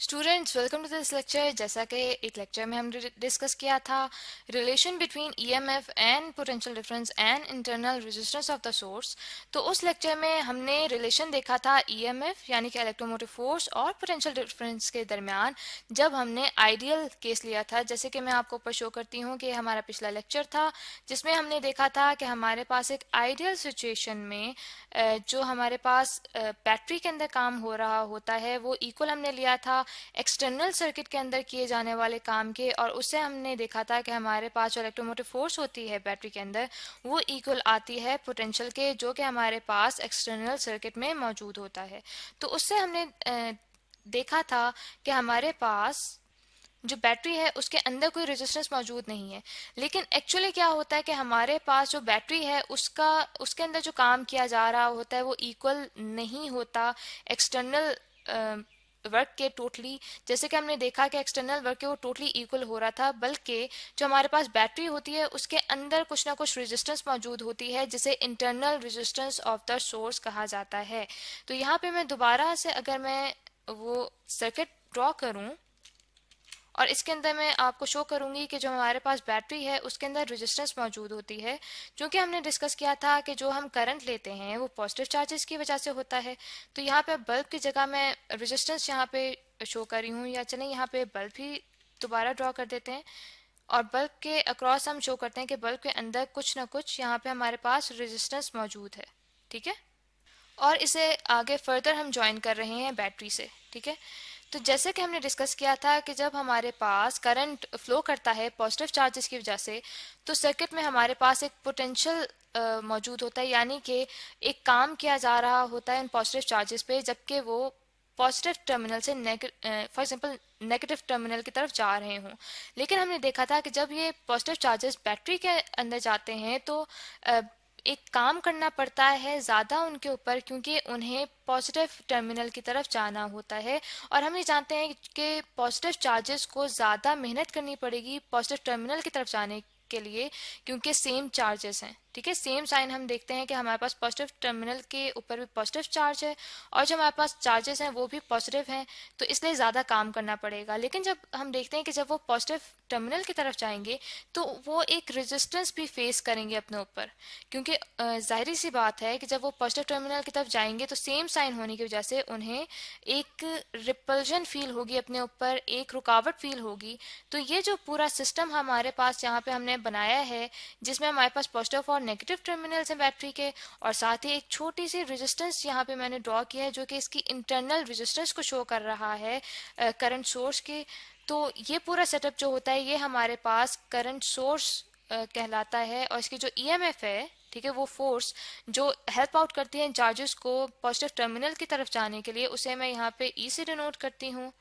students welcome to this lecture जैसा कि एक लेक्चर में हम डिस्कस किया था relation between EMF and potential difference and internal resistance of the source तो उस लेक्चर में हमने रिलेशन देखा था ईएमएफ e यानी कि इलेक्ट्रोमोटिव फोर्स और पोटेंशियल डिफरेंस के दरमियान जब हमने आइडियल केस लिया था जैसे कि मैं आपको ऊपर शो करती हूँ कि हमारा पिछला लेक्चर था जिसमें हमने देखा था कि हमारे पास एक आइडियल सिचुएशन में जो हमारे पास बैटरी के अंदर काम हो रहा होता है वो इक्वल हमने लिया था एक्सटर्नल सर्किट के अंदर किए जाने वाले काम के और उससे हमने देखा था कि हमारे पास जो इलेक्ट्रोमोटिव फोर्स होती है बैटरी के अंदर वो इक्वल आती है पोटेंशियल के जो कि हमारे पास एक्सटर्नल सर्किट में मौजूद होता है तो उससे हमने देखा था कि हमारे पास जो बैटरी है उसके अंदर कोई रेजिस्टेंस मौजूद नहीं है लेकिन एक्चुअली क्या होता है कि हमारे पास जो बैटरी है उसका उसके अंदर जो काम किया जा रहा होता है वो इक्वल नहीं होता एक्सटर्नल वर्क के टोटली जैसे कि हमने देखा कि एक्सटर्नल वर्क के वो टोटली इक्वल हो रहा था बल्कि जो हमारे पास बैटरी होती है उसके अंदर कुछ ना कुछ रेजिस्टेंस मौजूद होती है जिसे internal resistance of the source कहा जाता है तो यहाँ पे मैं दोबारा से अगर मैं वो सर्किट ड्रॉ करूँ और इसके अंदर मैं आपको शो करूंगी कि जो हमारे पास बैटरी है उसके अंदर रजिस्टेंस मौजूद होती है क्योंकि हमने डिस्कस किया था कि जो हम करंट लेते हैं वो पॉजिटिव चार्जेस की वजह से होता है तो यहाँ पे बल्ब की जगह मैं रजिस्टेंस यहाँ पे शो कर रही हूँ या चले यहाँ पे बल्ब ही दोबारा ड्रॉ कर देते हैं और बल्ब के अक्रॉस हम शो करते हैं कि बल्ब के अंदर कुछ ना कुछ यहाँ पे हमारे पास रेजिस्टेंस मौजूद है ठीक है और इसे आगे फर्दर हम ज्वाइन कर रहे हैं बैटरी से ठीक है तो जैसे कि हमने डिस्कस किया था कि जब हमारे पास करंट फ्लो करता है पॉजिटिव चार्जेस की वजह से तो सर्किट में हमारे पास एक पोटेंशियल मौजूद होता है यानी कि एक काम किया जा रहा होता है इन पॉजिटिव चार्जेस पे जबकि वो पॉजिटिव टर्मिनल से फॉर एग्जाम्पल नेगेटिव टर्मिनल की तरफ जा रहे हों लेकिन हमने देखा था कि जब ये पॉजिटिव चार्जेस बैटरी के अंदर जाते हैं तो एक काम करना पड़ता है ज़्यादा उनके ऊपर क्योंकि उन्हें पॉजिटिव टर्मिनल की तरफ जाना होता है और हम ये जानते हैं कि पॉजिटिव चार्जेस को ज़्यादा मेहनत करनी पड़ेगी पॉजिटिव टर्मिनल की तरफ जाने के लिए क्योंकि सेम चार्जेस हैं ठीक है सेम साइन हम देखते हैं कि हमारे पास पॉजिटिव टर्मिनल के ऊपर भी पॉजिटिव चार्ज है और जो हमारे पास चार्जेस हैं वो भी पॉजिटिव हैं तो इसलिए ज़्यादा काम करना पड़ेगा लेकिन जब हम देखते हैं कि जब वो पॉजिटिव टर्मिनल की तरफ जाएंगे तो वो एक रेजिस्टेंस भी फेस करेंगे अपने ऊपर क्योंकि जाहिर सी बात है कि जब वो पॉजिटिव टर्मिनल की तरफ जाएंगे तो सेम साइन होने की वजह से उन्हें एक रिपल्जन फील होगी अपने ऊपर एक रुकावट फील होगी तो ये जो पूरा सिस्टम हमारे पास यहाँ पे हमने बनाया है जिसमें हमारे पास पॉजिटिव और और नेगेटिव टर्मिनल्स हैं बैटरी के और साथ ही एक छोटी सी रेजिस्टेंस यहाँ पे मैंने ड्रॉ किया है जो कि इसकी इंटरनल रेजिस्टेंस को शो कर रहा है करंट सोर्स के तो ये पूरा सेटअप जो होता है ये हमारे पास करंट सोर्स कहलाता है और इसकी जो ईएमएफ e है ठीक है वो फोर्स जो हेल्प आउट करती है चार्जेस को पॉजिटिव टर्मिनल की तरफ जाने के लिए उसे मैं यहाँ पे ई से डिनोट करती हूँ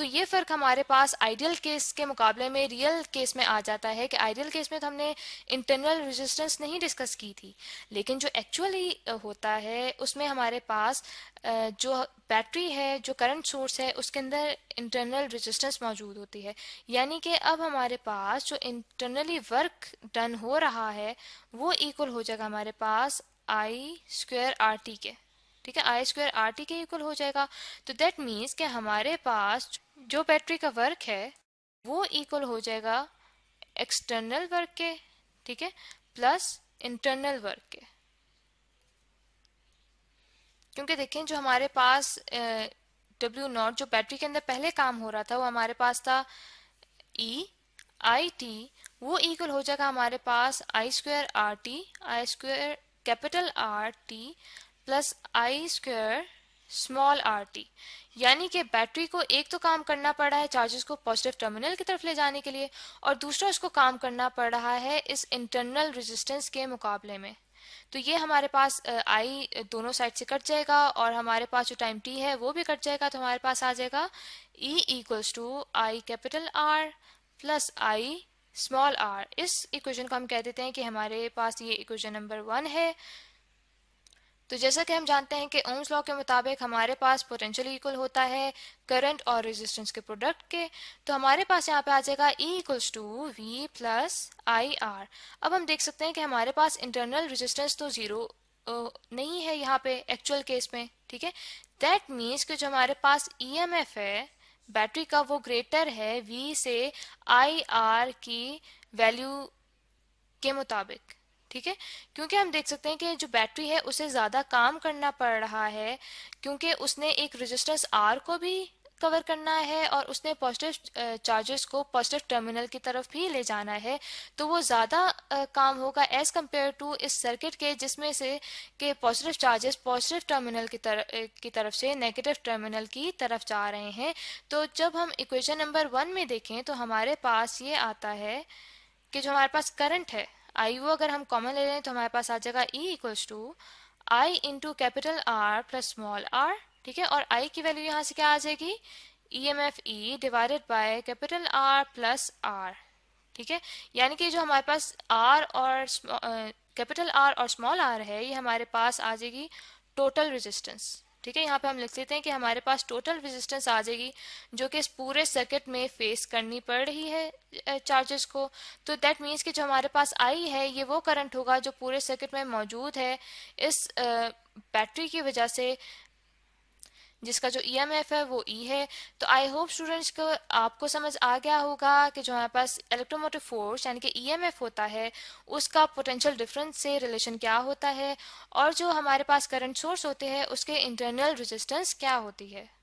तो ये फ़र्क हमारे पास आइडियल केस के मुकाबले में रियल केस में आ जाता है कि आइडियल केस में तो हमने इंटरनल रेजिस्टेंस नहीं डिस्कस की थी लेकिन जो एक्चुअली होता है उसमें हमारे पास जो बैटरी है जो करंट सोर्स है उसके अंदर इंटरनल रेजिस्टेंस मौजूद होती है यानी कि अब हमारे पास जो इंटरनली वर्क डन हो रहा है वो इक्वल हो जाएगा हमारे पास आई स्क्वेयर आर टी के ठीक है आई स्क्र आर टी के इक्वल हो जाएगा तो दैट मीन्स कि हमारे पास जो बैटरी का वर्क है वो इक्वल हो जाएगा एक्सटर्नल वर्क के ठीक है प्लस इंटरनल वर्क के क्योंकि देखें जो हमारे पास डब्ल्यू नॉट जो बैटरी के अंदर पहले काम हो रहा था वो हमारे पास था ई आई टी वो इक्वल हो जाएगा हमारे पास I square R T I square capital R T plus I square small R T यानी कि बैटरी को एक तो काम करना पड़ रहा है चार्जेस को पॉजिटिव टर्मिनल की तरफ ले जाने के लिए और दूसरा उसको काम करना पड़ रहा है इस इंटरनल रेजिस्टेंस के मुकाबले में तो ये हमारे पास आई दोनों साइड से कट जाएगा और हमारे पास जो टाइम टी है वो भी कट जाएगा तो हमारे पास आ जाएगा E equals to I capital R plus I small R इस इक्वेशन को हम कह देते हैं कि हमारे पास ये इक्वेशन नंबर वन है तो जैसा कि हम जानते हैं कि ओम्स लॉ के मुताबिक हमारे पास पोटेंशियल इक्वल होता है करंट और रेजिस्टेंस के प्रोडक्ट के तो हमारे पास यहाँ पे आ जाएगा E equals to V plus I R अब हम देख सकते हैं कि हमारे पास इंटरनल रेजिस्टेंस तो जीरो नहीं है यहाँ पे एक्चुअल केस में ठीक है दैट मीन्स कि जो हमारे पास ई एम एफ है बैटरी का वो ग्रेटर है वी से आई आर की वैल्यू के मुताबिक ठीक है क्योंकि हम देख सकते हैं कि जो बैटरी है उसे ज़्यादा काम करना पड़ रहा है क्योंकि उसने एक रजिस्टर्स आर को भी कवर करना है और उसने पॉजिटिव चार्जेस को पॉजिटिव टर्मिनल की तरफ भी ले जाना है तो वो ज़्यादा काम होगा एज़ कम्पेयर टू इस सर्किट के जिसमें से के पॉजिटिव चार्जेस पॉजिटिव टर्मिनल की तरफ की तरफ से नेगेटिव टर्मिनल की तरफ जा रहे हैं तो जब हम इक्वेशन नंबर वन में देखें तो हमारे पास ये आता है कि जो हमारे पास करंट है आई वो अगर हम कॉमन ले लें तो हमारे पास आ जाएगा E equals to I into capital R plus small R ठीक है और आई की वैल्यू यहाँ से क्या आ जाएगी E M F E divided by capital R plus R ठीक है यानी कि जो हमारे पास आर और कैपिटल आर और स्मॉल आर है ये हमारे पास आ जाएगी टोटल रेजिस्टेंस ठीक है यहाँ पे हम लिख लेते हैं कि हमारे पास टोटल रेजिस्टेंस आ जाएगी जो कि इस पूरे सर्किट में फेस करनी पड़ रही है चार्जेस को तो दैट मीन्स कि जो हमारे पास आई है ये वो करंट होगा जो पूरे सर्किट में मौजूद है इस बैटरी की वजह से जिसका जो ई एम एफ है वो ई e है तो आई होप स्टूडेंट्स को आपको समझ आ गया होगा कि जो हमारे पास इलेक्ट्रोमोटिव फोर्स यानी कि ई एम एफ होता है उसका पोटेंशियल डिफरेंस से रिलेशन क्या होता है और जो हमारे पास करंट सोर्स होते हैं उसके इंटरनल रेजिस्टेंस क्या होती है